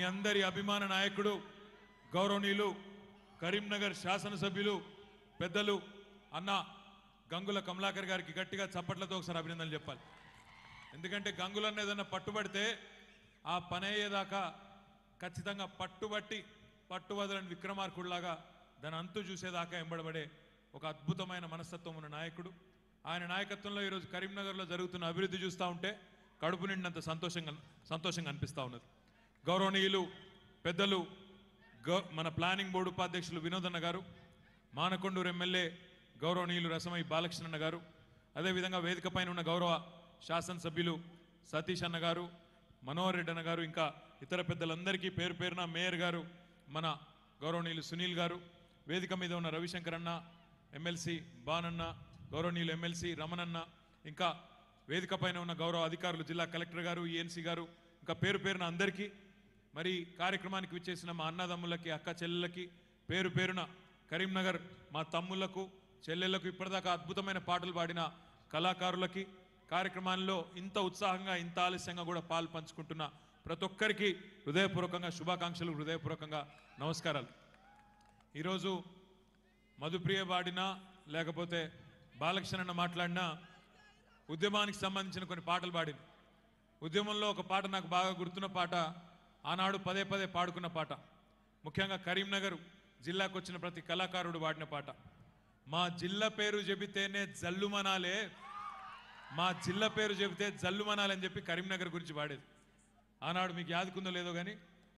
మీ అందరి అభిమాన నాయకుడు గౌరవనీయులు కరీంనగర్ శాసనసభ్యులు పెద్దలు అన్న గంగుల కమలాకర్ గారికి గట్టిగా చప్పట్లతో ఒకసారి అభినందనలు చెప్పాలి ఎందుకంటే గంగులన్న ఏదన్నా పట్టుబడితే ఆ పని అయ్యేదాకా ఖచ్చితంగా పట్టుబట్టి పట్టువదలని లాగా దాని అంతు చూసేదాకా ఎంబడబడే ఒక అద్భుతమైన మనస్తత్వం ఉన్న నాయకుడు ఆయన నాయకత్వంలో ఈరోజు కరీంనగర్లో జరుగుతున్న అభివృద్ధి చూస్తూ ఉంటే కడుపు నిండినంత సంతోషంగా సంతోషంగా అనిపిస్తూ ఉన్నది గౌరవనీయులు పెద్దలు మన ప్లానింగ్ బోర్డు ఉపాధ్యక్షులు వినోదన్న గారు మానకొండూరు ఎమ్మెల్యే గౌరవనీయులు రసమై బాలకృష్ణన్న గారు అదేవిధంగా వేదిక పైన ఉన్న గౌరవ శాసనసభ్యులు సతీష్ అన్న గారు మనోహర్ రెడ్డి అన్న గారు ఇంకా ఇతర పెద్దలందరికీ పేరు పేరున మేయర్ గారు మన గౌరవనీయులు సునీల్ గారు వేదిక మీద ఉన్న రవిశంకర్ అన్న ఎమ్మెల్సీ బానన్న గౌరవనీయులు ఎమ్మెల్సీ రమణన్న ఇంకా వేదిక పైన ఉన్న గౌరవ అధికారులు జిల్లా కలెక్టర్ గారు ఈఎన్సీ గారు ఇంకా పేరు పేరున అందరికీ మరి కార్యక్రమానికి విచ్చేసిన మా అన్నదమ్ములకి అక్క చెల్లెలకి పేరు పేరున కరీంనగర్ మా తమ్ముళ్లకు చెల్లెళ్లకు ఇప్పటిదాకా అద్భుతమైన పాటలు పాడిన కళాకారులకి కార్యక్రమాల్లో ఇంత ఉత్సాహంగా ఇంత ఆలస్యంగా కూడా పాలు పంచుకుంటున్న ప్రతి ఒక్కరికి హృదయపూర్వకంగా శుభాకాంక్షలు హృదయపూర్వకంగా నమస్కారాలు ఈరోజు మధుప్రియ పాడినా లేకపోతే బాలకృష్ణ మాట్లాడినా ఉద్యమానికి సంబంధించిన కొన్ని పాటలు పాడింది ఉద్యమంలో ఒక పాట నాకు బాగా గుర్తున్న పాట ఆనాడు పదే పదే పాడుకున్న పాట ముఖ్యంగా కరీంనగర్ జిల్లాకు వచ్చిన ప్రతి కళాకారుడు పాడిన పాట మా జిల్లా పేరు చెబితేనే జల్లు మనాలే మా జిల్లా పేరు చెబితే జల్లు మనాలని చెప్పి కరీంనగర్ గురించి పాడేది ఆనాడు మీకు యాదుకుందో లేదో కానీ